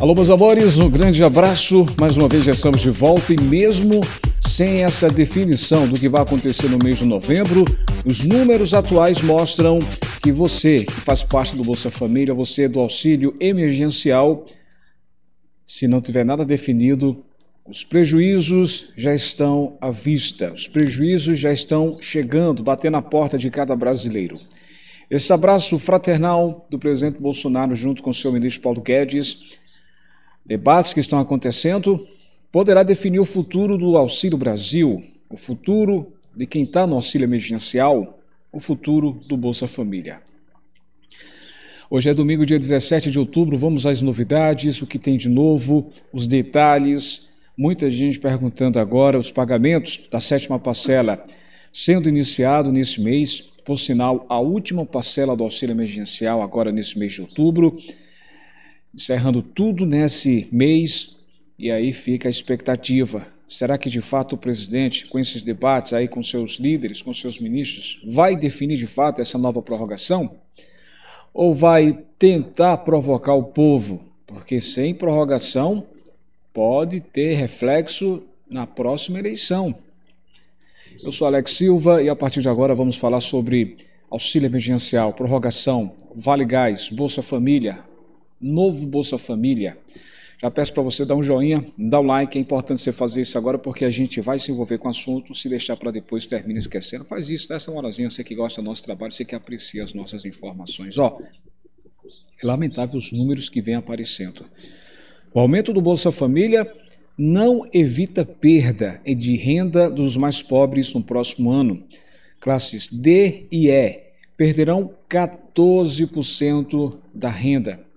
Alô, meus amores, um grande abraço. Mais uma vez já estamos de volta e mesmo sem essa definição do que vai acontecer no mês de novembro, os números atuais mostram que você que faz parte do Bolsa Família, você é do auxílio emergencial, se não tiver nada definido, os prejuízos já estão à vista, os prejuízos já estão chegando, batendo na porta de cada brasileiro. Esse abraço fraternal do presidente Bolsonaro, junto com o seu ministro Paulo Guedes, debates que estão acontecendo, poderá definir o futuro do Auxílio Brasil, o futuro de quem está no auxílio emergencial, o futuro do Bolsa Família. Hoje é domingo, dia 17 de outubro, vamos às novidades, o que tem de novo, os detalhes. Muita gente perguntando agora os pagamentos da sétima parcela sendo iniciado nesse mês, por sinal, a última parcela do auxílio emergencial agora nesse mês de outubro encerrando tudo nesse mês e aí fica a expectativa. Será que de fato o presidente, com esses debates aí com seus líderes, com seus ministros, vai definir de fato essa nova prorrogação? Ou vai tentar provocar o povo? Porque sem prorrogação pode ter reflexo na próxima eleição. Eu sou Alex Silva e a partir de agora vamos falar sobre auxílio emergencial, prorrogação, Vale Gás, Bolsa Família, novo Bolsa Família. Já peço para você dar um joinha, dar um like, é importante você fazer isso agora porque a gente vai se envolver com o assunto, se deixar para depois termina esquecendo. Faz isso, dessa essa você que gosta do nosso trabalho, você que aprecia as nossas informações. Ó, é lamentável os números que vêm aparecendo. O aumento do Bolsa Família não evita perda de renda dos mais pobres no próximo ano. Classes D e E perderão 14% da renda.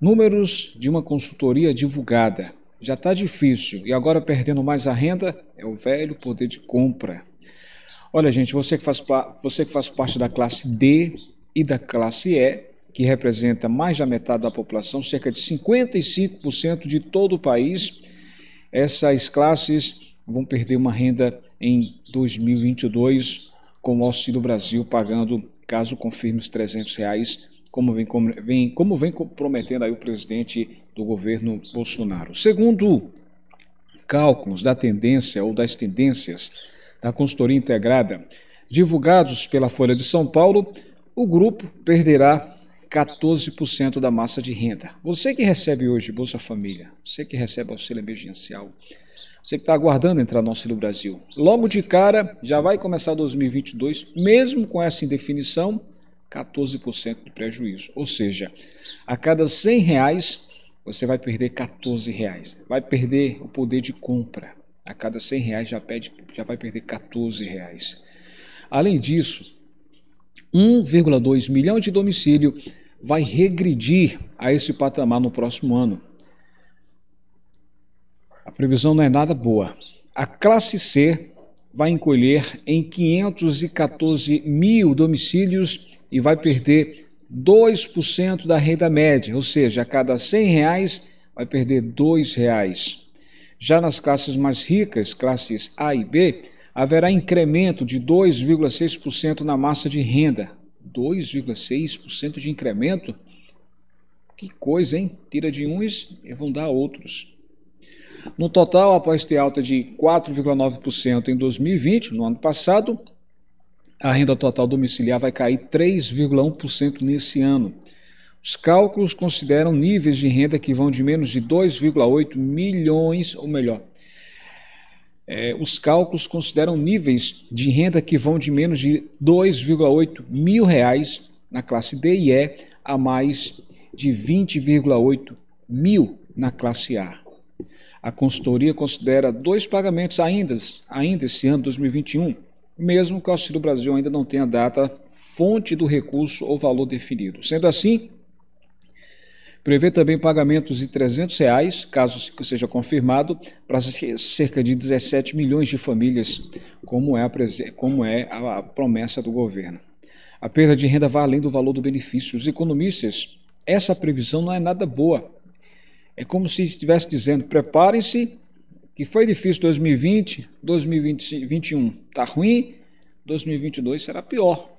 Números de uma consultoria divulgada. Já está difícil e agora perdendo mais a renda é o velho poder de compra. Olha, gente, você que faz, você que faz parte da classe D e da classe E, que representa mais da metade da população, cerca de 55% de todo o país, essas classes vão perder uma renda em 2022 com o Auxílio Brasil pagando, caso confirme, os 300 reais como vem, vem, como vem comprometendo aí o presidente do governo Bolsonaro. Segundo cálculos da tendência ou das tendências da consultoria integrada divulgados pela Folha de São Paulo, o grupo perderá 14% da massa de renda. Você que recebe hoje Bolsa Família, você que recebe auxílio emergencial, você que está aguardando entrar no Auxílio Brasil, logo de cara já vai começar 2022, mesmo com essa indefinição, 14% do prejuízo. Ou seja, a cada 100 reais você vai perder 14 reais. Vai perder o poder de compra. A cada 100 reais já, pede, já vai perder 14 reais. Além disso, 1,2 milhão de domicílio vai regredir a esse patamar no próximo ano. A previsão não é nada boa. A classe C vai encolher em 514 mil domicílios e vai perder 2% da renda média, ou seja, a cada 100 reais vai perder 2 reais. Já nas classes mais ricas, classes A e B, haverá incremento de 2,6% na massa de renda. 2,6% de incremento? Que coisa, hein? Tira de uns e vão dar a outros. No total, após ter alta de 4,9% em 2020, no ano passado, a renda total domiciliar vai cair 3,1% nesse ano. Os cálculos consideram níveis de renda que vão de menos de 2,8 milhões, ou melhor, é, os cálculos consideram níveis de renda que vão de menos de 2,8 mil reais na classe D e E a mais de 20,8 mil na classe A. A consultoria considera dois pagamentos ainda, ainda esse ano 2021, mesmo que o Auxílio Brasil ainda não tenha data, fonte do recurso ou valor definido. Sendo assim, prevê também pagamentos de R$ 300, reais, caso seja confirmado, para cerca de 17 milhões de famílias, como é a, como é a promessa do governo. A perda de renda vai além do valor do benefício. Os economistas, essa previsão não é nada boa é como se estivesse dizendo: preparem-se, que foi difícil 2020, 2021 está ruim, 2022 será pior.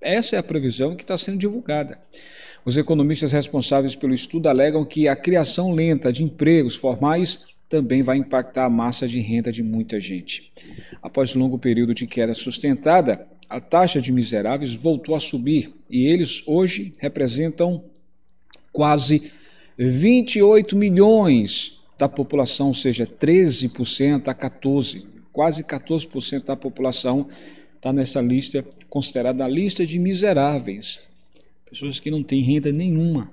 Essa é a previsão que está sendo divulgada. Os economistas responsáveis pelo estudo alegam que a criação lenta de empregos formais também vai impactar a massa de renda de muita gente. Após longo período de queda sustentada, a taxa de miseráveis voltou a subir e eles hoje representam quase 28 milhões da população, ou seja, 13% a 14%, quase 14% da população está nessa lista, considerada a lista de miseráveis, pessoas que não têm renda nenhuma,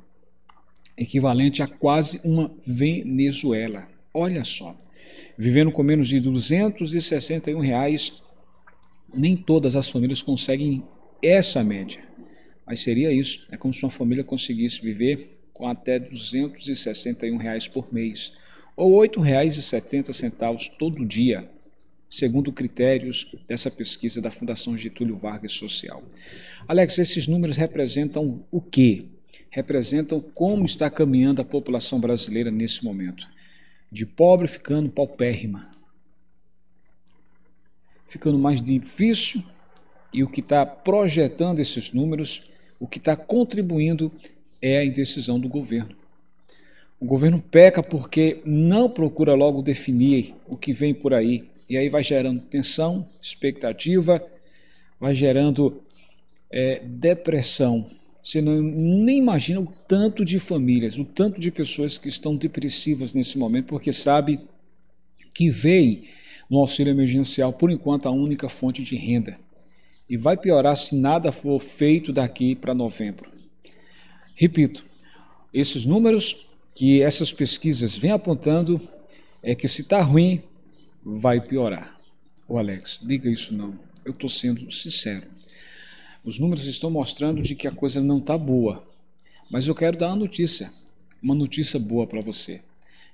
equivalente a quase uma Venezuela. Olha só, vivendo com menos de 261 reais, nem todas as famílias conseguem essa média. Mas seria isso, é como se uma família conseguisse viver com até R$ 261,00 reais por mês, ou R$ 8,70 todo dia, segundo critérios dessa pesquisa da Fundação Getúlio Vargas Social. Alex, esses números representam o quê? Representam como está caminhando a população brasileira nesse momento. De pobre ficando paupérrima, ficando mais difícil e o que está projetando esses números, o que está contribuindo é a indecisão do governo. O governo peca porque não procura logo definir o que vem por aí. E aí vai gerando tensão, expectativa, vai gerando é, depressão. Você não, nem imagina o tanto de famílias, o tanto de pessoas que estão depressivas nesse momento, porque sabe que vem no auxílio emergencial, por enquanto, a única fonte de renda. E vai piorar se nada for feito daqui para novembro. Repito, esses números que essas pesquisas vêm apontando é que se está ruim, vai piorar. O Alex, diga isso não. Eu estou sendo sincero. Os números estão mostrando de que a coisa não está boa. Mas eu quero dar uma notícia. Uma notícia boa para você.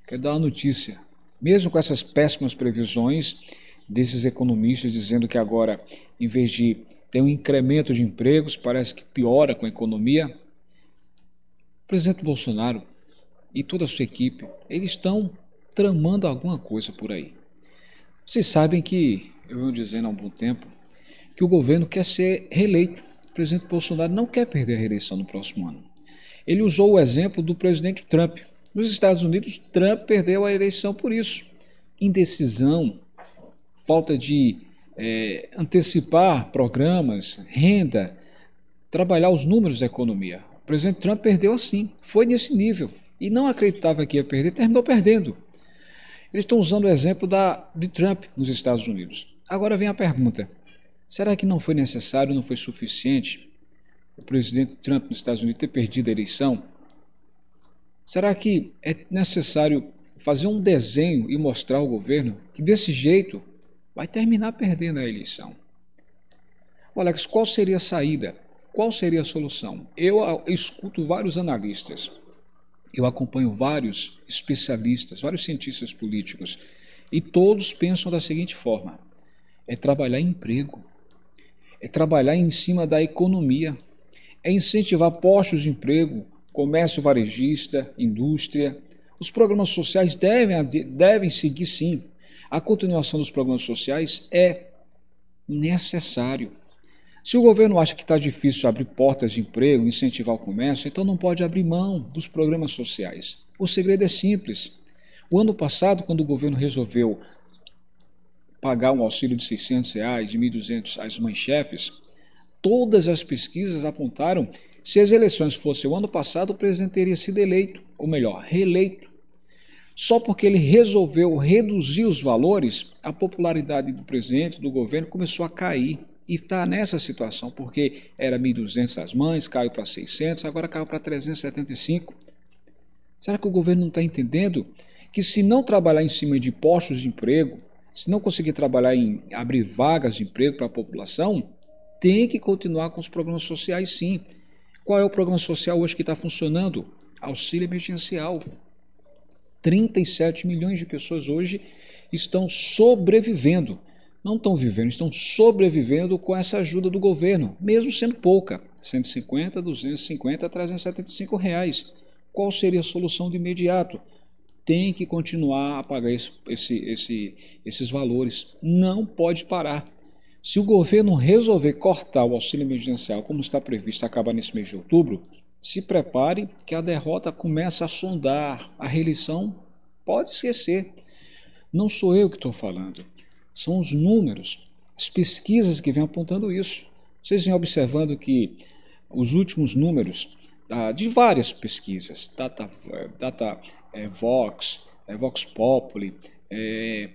Quero dar uma notícia. Mesmo com essas péssimas previsões desses economistas dizendo que agora, em vez de ter um incremento de empregos, parece que piora com a economia, o presidente Bolsonaro e toda a sua equipe, eles estão tramando alguma coisa por aí. Vocês sabem que, eu venho dizendo há um bom tempo, que o governo quer ser reeleito. O presidente Bolsonaro não quer perder a reeleição no próximo ano. Ele usou o exemplo do presidente Trump. Nos Estados Unidos, Trump perdeu a eleição por isso. Indecisão, falta de é, antecipar programas, renda, trabalhar os números da economia. O presidente Trump perdeu assim, foi nesse nível. E não acreditava que ia perder, terminou perdendo. Eles estão usando o exemplo da, de Trump nos Estados Unidos. Agora vem a pergunta: será que não foi necessário, não foi suficiente o presidente Trump nos Estados Unidos ter perdido a eleição? Será que é necessário fazer um desenho e mostrar ao governo que desse jeito vai terminar perdendo a eleição? Alex, qual seria a saída? Qual seria a solução? Eu ah, escuto vários analistas, eu acompanho vários especialistas, vários cientistas políticos, e todos pensam da seguinte forma: é trabalhar emprego, é trabalhar em cima da economia, é incentivar postos de emprego, comércio varejista, indústria. Os programas sociais devem, devem seguir sim. A continuação dos programas sociais é necessário. Se o governo acha que está difícil abrir portas de emprego, incentivar o comércio, então não pode abrir mão dos programas sociais. O segredo é simples. O ano passado, quando o governo resolveu pagar um auxílio de 600 reais, de 1.200 às mães-chefes, todas as pesquisas apontaram se as eleições fossem o ano passado, o presidente teria sido eleito, ou melhor, reeleito. Só porque ele resolveu reduzir os valores, a popularidade do presidente, do governo, começou a cair e está nessa situação, porque era 1.200 as mães, caiu para 600, agora caiu para 375. Será que o governo não está entendendo que se não trabalhar em cima de postos de emprego, se não conseguir trabalhar em abrir vagas de emprego para a população, tem que continuar com os programas sociais sim. Qual é o programa social hoje que está funcionando? Auxílio emergencial. 37 milhões de pessoas hoje estão sobrevivendo não estão vivendo, estão sobrevivendo com essa ajuda do governo, mesmo sendo pouca, 150, 250, 375 reais. Qual seria a solução de imediato? Tem que continuar a pagar esse, esse, esse, esses valores, não pode parar. Se o governo resolver cortar o auxílio emergencial, como está previsto, acabar nesse mês de outubro, se prepare que a derrota começa a sondar, a reeleição pode esquecer. Não sou eu que estou falando são os números, as pesquisas que vêm apontando isso. Vocês vêm observando que os últimos números ah, de várias pesquisas, Data, data é, Vox, é, Vox Populi, é,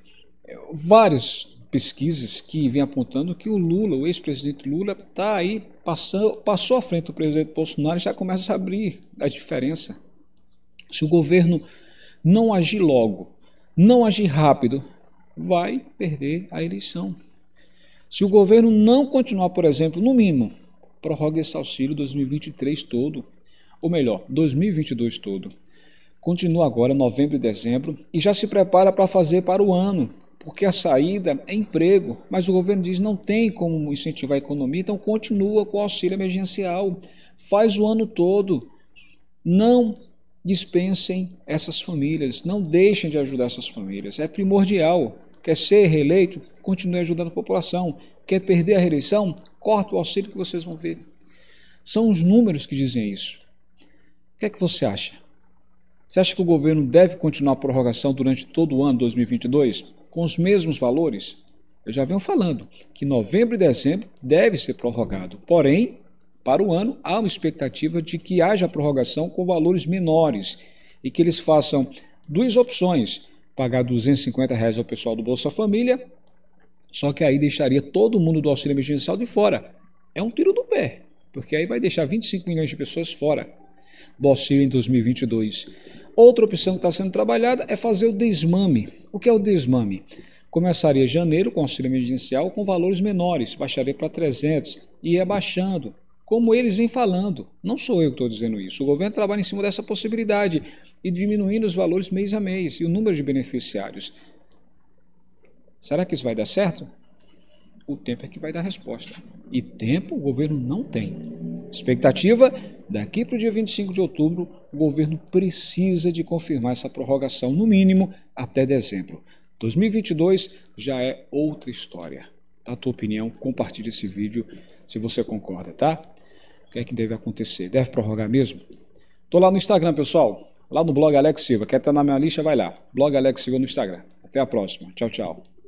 várias pesquisas que vêm apontando que o Lula, o ex-presidente Lula, está aí, passou, passou à frente do presidente Bolsonaro e já começa a abrir a diferença. Se o governo não agir logo, não agir rápido, vai perder a eleição. Se o governo não continuar, por exemplo, no mínimo, prorroga esse auxílio 2023 todo, ou melhor, 2022 todo. Continua agora novembro e dezembro e já se prepara para fazer para o ano, porque a saída é emprego, mas o governo diz não tem como incentivar a economia, então continua com o auxílio emergencial, faz o ano todo. Não dispensem essas famílias, não deixem de ajudar essas famílias, é primordial quer ser reeleito, continue ajudando a população. Quer perder a reeleição, corta o auxílio que vocês vão ver. São os números que dizem isso. O que é que você acha? Você acha que o governo deve continuar a prorrogação durante todo o ano 2022 com os mesmos valores? Eu já venho falando que novembro e dezembro deve ser prorrogado. Porém, para o ano há uma expectativa de que haja prorrogação com valores menores e que eles façam duas opções pagar 250 reais ao pessoal do Bolsa Família, só que aí deixaria todo mundo do auxílio emergencial de fora. É um tiro no pé, porque aí vai deixar 25 milhões de pessoas fora do auxílio em 2022. Outra opção que está sendo trabalhada é fazer o desmame. O que é o desmame? Começaria janeiro com auxílio emergencial com valores menores, baixaria para 300, e ia baixando como eles vêm falando. Não sou eu que estou dizendo isso. O governo trabalha em cima dessa possibilidade e diminuindo os valores mês a mês e o número de beneficiários. Será que isso vai dar certo? O tempo é que vai dar a resposta. E tempo o governo não tem. Expectativa: daqui para o dia 25 de outubro, o governo precisa de confirmar essa prorrogação, no mínimo até dezembro. 2022 já é outra história. Tá a tua opinião? Compartilhe esse vídeo se você concorda, tá? O que é que deve acontecer? Deve prorrogar mesmo? Tô lá no Instagram, pessoal. Lá no blog Alex Silva. Quer estar na minha lista? Vai lá. Blog Alex Silva no Instagram. Até a próxima. Tchau, tchau.